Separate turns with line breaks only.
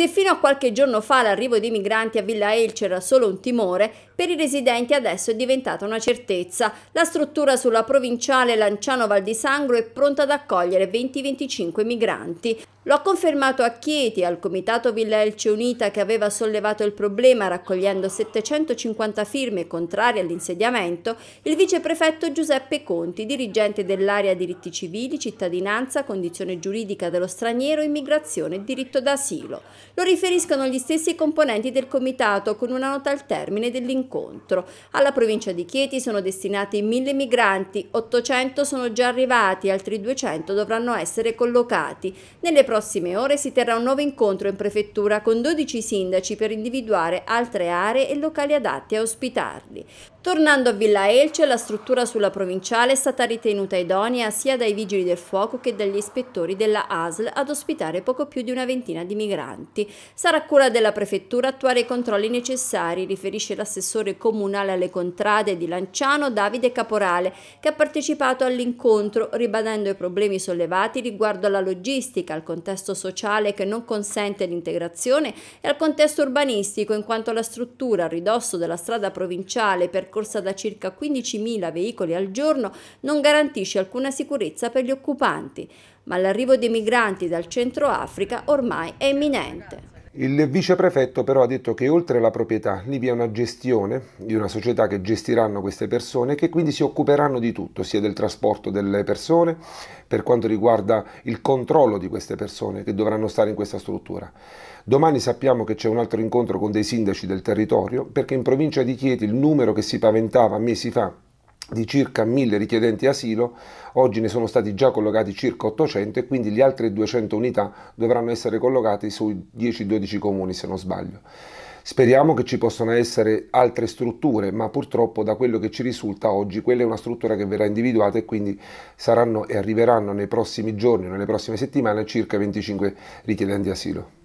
Se fino a qualche giorno fa l'arrivo di migranti a Villa Elce era solo un timore, per i residenti adesso è diventata una certezza. La struttura sulla provinciale Lanciano Val di Sangro è pronta ad accogliere 20-25 migranti. Lo ha confermato a Chieti al Comitato Villa Elce Unita che aveva sollevato il problema raccogliendo 750 firme contrarie all'insediamento, il viceprefetto Giuseppe Conti, dirigente dell'area diritti civili, cittadinanza, condizione giuridica dello straniero, immigrazione e diritto d'asilo. Lo riferiscono gli stessi componenti del comitato con una nota al termine dell'incontro. Alla provincia di Chieti sono destinati 1000 migranti, 800 sono già arrivati, altri 200 dovranno essere collocati. Nelle prossime prossime ore si terrà un nuovo incontro in prefettura con 12 sindaci per individuare altre aree e locali adatti a ospitarli. Tornando a Villa Elce, la struttura sulla provinciale è stata ritenuta idonea sia dai vigili del fuoco che dagli ispettori della ASL ad ospitare poco più di una ventina di migranti. Sarà cura della prefettura attuare i controlli necessari, riferisce l'assessore comunale alle contrade di Lanciano Davide Caporale, che ha partecipato all'incontro ribadendo i problemi sollevati riguardo alla logistica, al controllo contesto sociale che non consente l'integrazione e al contesto urbanistico in quanto la struttura a ridosso della strada provinciale percorsa da circa 15.000 veicoli al giorno non garantisce alcuna sicurezza per gli occupanti, ma l'arrivo dei migranti dal centro Africa ormai è imminente.
Il viceprefetto però ha detto che oltre alla proprietà lì vi è una gestione di una società che gestiranno queste persone che quindi si occuperanno di tutto, sia del trasporto delle persone per quanto riguarda il controllo di queste persone che dovranno stare in questa struttura. Domani sappiamo che c'è un altro incontro con dei sindaci del territorio perché in provincia di Chieti il numero che si paventava mesi fa di circa 1000 richiedenti asilo, oggi ne sono stati già collocati circa 800 e quindi le altre 200 unità dovranno essere collocate sui 10-12 comuni se non sbaglio. Speriamo che ci possano essere altre strutture, ma purtroppo da quello che ci risulta oggi, quella è una struttura che verrà individuata e quindi saranno e arriveranno nei prossimi giorni, nelle prossime settimane circa 25 richiedenti asilo.